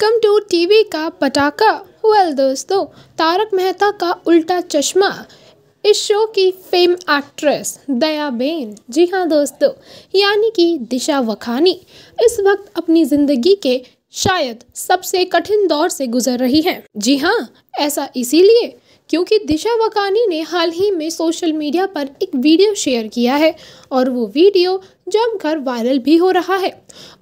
welcome to TV का पटाखा well दोस्तों तारक मेहता का उल्टा चश्मा इस शो की फेम एक्ट्रेस दया बेन जी हाँ दोस्तों यानी कि दिशा वखानी इस वक्त अपनी ज़िंदगी के शायद सबसे कठिन दौर से गुजर रही हैं जी हाँ ऐसा इसीलिए क्योंकि दिशा वकानी ने हाल ही में सोशल मीडिया पर एक वीडियो शेयर किया है और वो वीडियो जमकर वायरल भी हो रहा है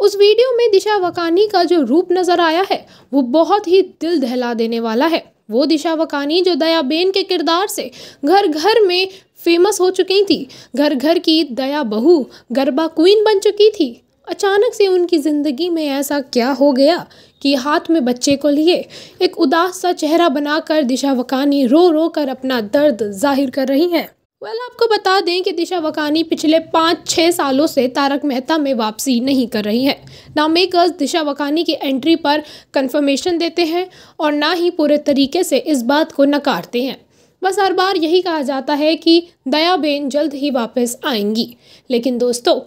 उस वीडियो में दिशा वकानी का जो रूप नज़र आया है वो बहुत ही दिल दहला देने वाला है वो दिशा वकानी जो दयाबेन के किरदार से घर घर में फेमस हो चुकी थी घर घर की दया बहू गरबा क्वीन बन चुकी थी अचानक से उनकी ज़िंदगी में ऐसा क्या हो गया कि हाथ में बच्चे को लिए एक उदास सा चेहरा बनाकर दिशा वकानी रो रो कर अपना दर्द जाहिर कर रही हैं वेल well, आपको बता दें कि दिशा वकानी पिछले पाँच छः सालों से तारक मेहता में वापसी नहीं कर रही है ना मेकर्स दिशा वकानी की एंट्री पर कंफर्मेशन देते हैं और ना ही पूरे तरीके से इस बात को नकारते हैं बस हर बार यही कहा जाता है कि दयाबेन जल्द ही वापस आएंगी लेकिन दोस्तों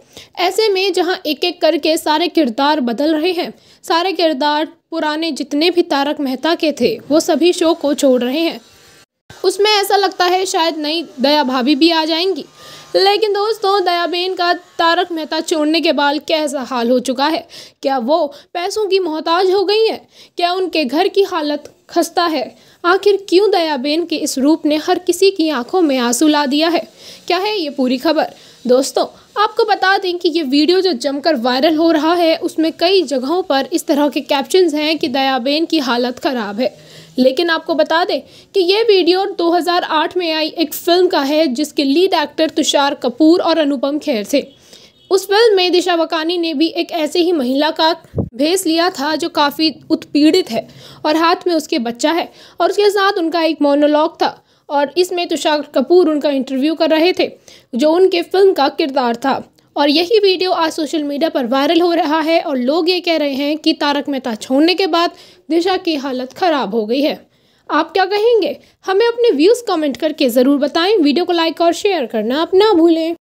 ऐसे में जहां एक एक करके सारे किरदार बदल रहे हैं सारे किरदार पुराने जितने भी तारक मेहता के थे वो सभी शो को छोड़ रहे हैं उसमें ऐसा लगता है शायद नई दया भाभी भी आ जाएंगी लेकिन दोस्तों दयाबेन का तारक मेहता छोड़ने के बाद कैसा हाल हो चुका है क्या वो पैसों की मोहताज हो गई है क्या उनके घर की हालत खस्ता है आखिर क्यों दयाबेन के इस रूप ने हर किसी की आंखों में आंसू ला दिया है क्या है ये पूरी खबर दोस्तों आपको बता दें कि ये वीडियो जो जमकर वायरल हो रहा है उसमें कई जगहों पर इस तरह के कैप्शन हैं कि दयाबेन की हालत ख़राब है लेकिन आपको बता दें कि ये वीडियो 2008 में आई एक फ़िल्म का है जिसके लीड एक्टर तुषार कपूर और अनुपम खेर थे उस फिल्म में दिशा वकानी ने भी एक ऐसे ही महिला का भेस लिया था जो काफ़ी उत्पीड़ित है और हाथ में उसके बच्चा है और उसके साथ उनका एक मोनोलॉग था और इसमें तुषार कपूर उनका इंटरव्यू कर रहे थे जो उनके फिल्म का किरदार था और यही वीडियो आज सोशल मीडिया पर वायरल हो रहा है और लोग ये कह रहे हैं कि तारक मेहता छोड़ने के बाद दिशा की हालत ख़राब हो गई है आप क्या कहेंगे हमें अपने व्यूज़ कमेंट करके ज़रूर बताएं वीडियो को लाइक और शेयर करना आप ना भूलें